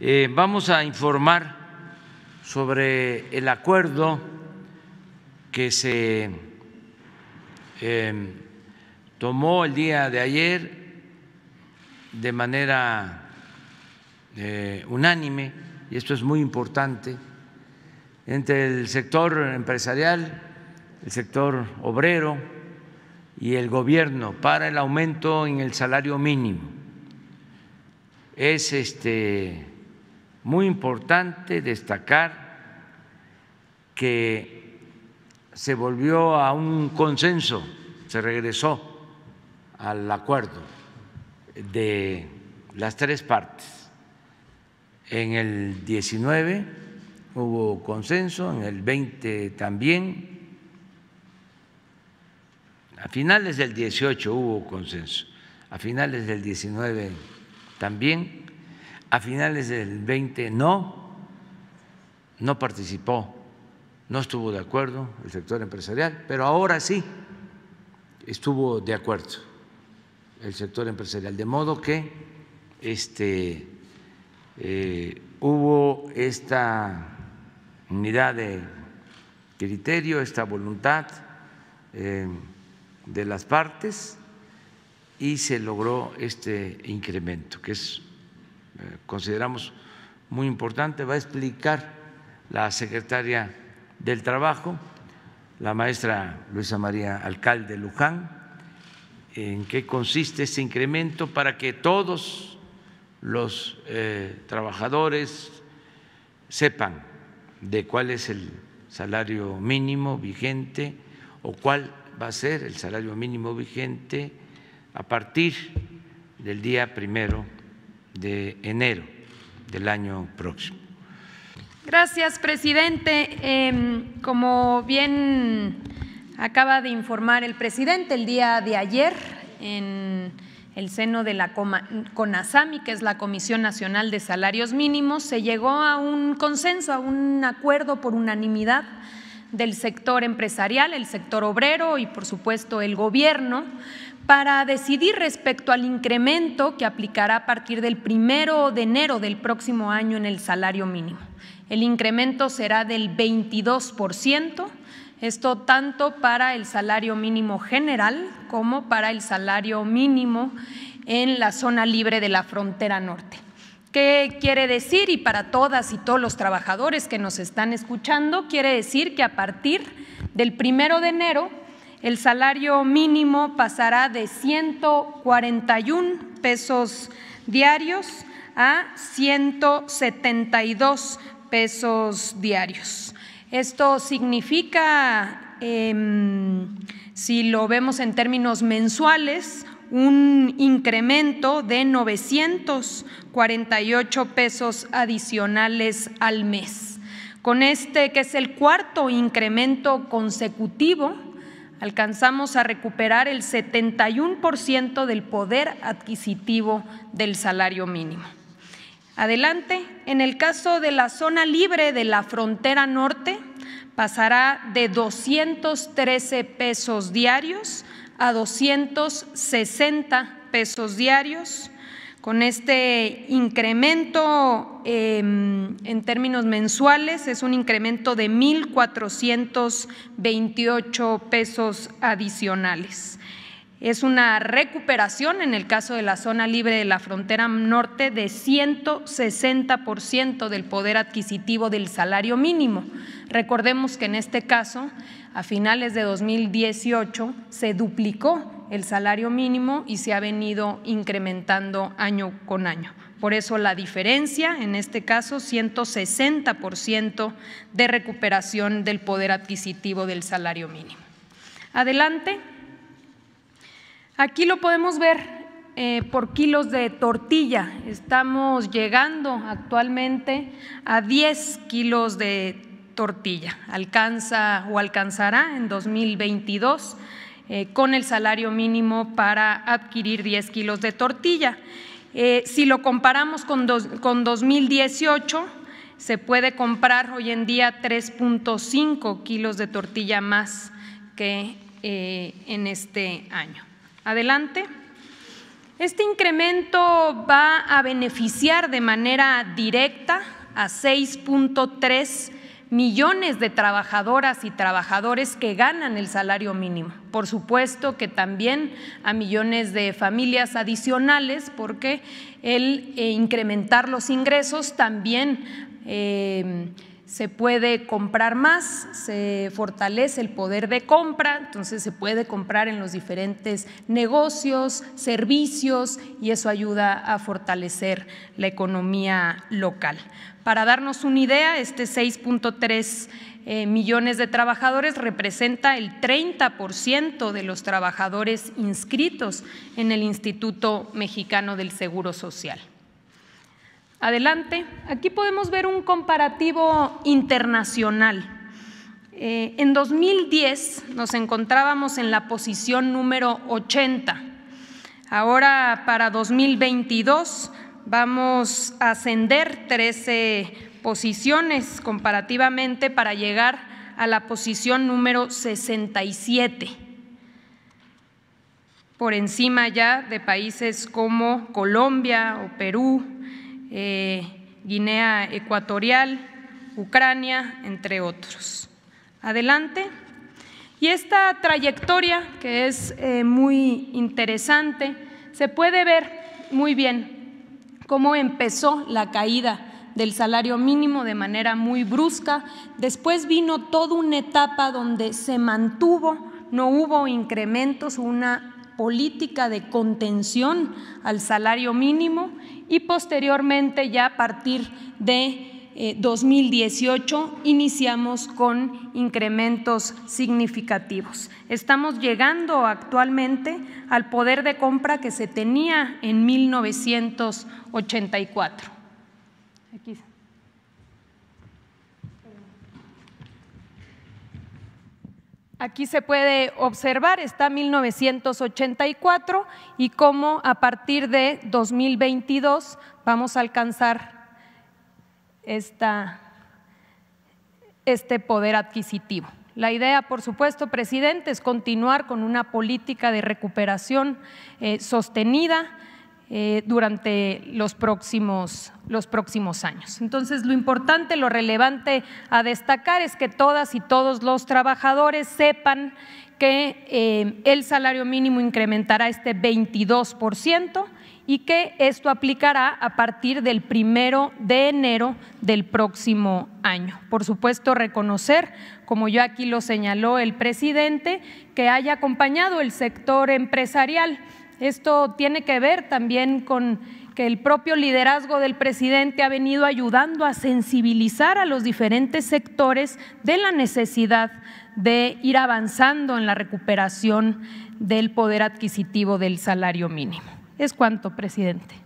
Eh, vamos a informar sobre el acuerdo que se em, tomó el día de ayer de manera eh, unánime, y esto es muy importante, entre el sector empresarial, el sector obrero y el gobierno para el aumento en el salario mínimo. Es este muy importante destacar que se volvió a un consenso, se regresó al acuerdo de las tres partes. En el 19 hubo consenso, en el 20 también, a finales del 18 hubo consenso, a finales del 19 también a finales del 20 no, no participó, no estuvo de acuerdo el sector empresarial, pero ahora sí estuvo de acuerdo el sector empresarial, de modo que este, eh, hubo esta unidad de criterio, esta voluntad eh, de las partes y se logró este incremento, que es eh, consideramos muy importante, va a explicar la secretaria del Trabajo, la maestra Luisa María Alcalde Luján, en qué consiste ese incremento para que todos los eh, trabajadores sepan de cuál es el salario mínimo vigente o cuál va a ser el salario mínimo vigente a partir del día primero de enero del año próximo. Gracias, presidente. Em, como bien acaba de informar el presidente, el día de ayer en el seno de la CONASAMI, que es la Comisión Nacional de Salarios Mínimos, se llegó a un consenso, a un acuerdo por unanimidad del sector empresarial, el sector obrero y, por supuesto, el gobierno para decidir respecto al incremento que aplicará a partir del primero de enero del próximo año en el salario mínimo. El incremento será del 22 por esto tanto para el salario mínimo general como para el salario mínimo en la zona libre de la frontera norte. ¿Qué quiere decir? Y para todas y todos los trabajadores que nos están escuchando, quiere decir que a partir del primero de enero el salario mínimo pasará de 141 pesos diarios a 172 pesos diarios. Esto significa, em, si lo vemos en términos mensuales, un incremento de 948 pesos adicionales al mes. Con este, que es el cuarto incremento consecutivo, alcanzamos a recuperar el 71% del poder adquisitivo del salario mínimo. Adelante, en el caso de la zona libre de la frontera norte, pasará de 213 pesos diarios a 260 pesos diarios. Con este incremento em, en términos mensuales es un incremento de 1.428 pesos adicionales. Es una recuperación en el caso de la zona libre de la frontera norte de 160% del poder adquisitivo del salario mínimo. Recordemos que en este caso, a finales de 2018, se duplicó el salario mínimo y se ha venido incrementando año con año. Por eso la diferencia, en este caso, 160 de recuperación del poder adquisitivo del salario mínimo. Adelante. Aquí lo podemos ver eh, por kilos de tortilla. Estamos llegando actualmente a 10 kilos de tortilla. Alcanza o alcanzará en 2022 eh, con el salario mínimo para adquirir 10 kilos de tortilla. Eh, si lo comparamos con, 2018, se puede comprar hoy en día 3.5 kilos de tortilla más que eh, en este año. Adelante. Este incremento va a beneficiar de manera directa a 6.3 millones de trabajadoras y trabajadores que ganan el salario mínimo. Por supuesto que también a millones de familias adicionales, porque el eh, incrementar los ingresos también em, se puede comprar más, se fortalece el poder de compra, entonces se puede comprar en los diferentes negocios, servicios, y eso ayuda a fortalecer la economía local. Para darnos una idea, este 6.3 eh, millones de trabajadores representa el 30% de los trabajadores inscritos en el Instituto Mexicano del Seguro Social. Adelante, aquí podemos ver un comparativo internacional. Eh, en 2010 nos encontrábamos en la posición número 80. Ahora para 2022 vamos a ascender 13 posiciones comparativamente para llegar a la posición número 67, por encima ya de países como Colombia o Perú, eh, Guinea Ecuatorial, Ucrania, entre otros. Adelante. Y esta trayectoria, que es eh, muy interesante, se puede ver muy bien cómo empezó la caída del salario mínimo de manera muy brusca. Después vino toda una etapa donde se mantuvo, no hubo incrementos, una política de contención al salario mínimo y posteriormente ya a partir de 2018 eh, iniciamos con incrementos significativos. Estamos llegando actualmente al poder de compra que se tenía en 1984. Aquí. se puede observar, está 1984 y cómo a partir de 2022 vamos a alcanzar este poder adquisitivo. La idea, por supuesto, presidente, es continuar con una política de recuperación eh, sostenida eh, durante los próximos, los próximos años. Entonces, lo importante, lo relevante a destacar es que todas y todos los trabajadores sepan que eh, el salario mínimo incrementará este 22%, y que esto aplicará a partir del primero de enero del próximo año. Por supuesto, reconocer, como yo aquí lo señaló el presidente, que haya acompañado el sector empresarial. Esto tiene que ver también con que el propio liderazgo del presidente ha venido ayudando a sensibilizar a los diferentes sectores de la necesidad de ir avanzando en la recuperación del poder adquisitivo del salario mínimo. Es cuanto, presidente.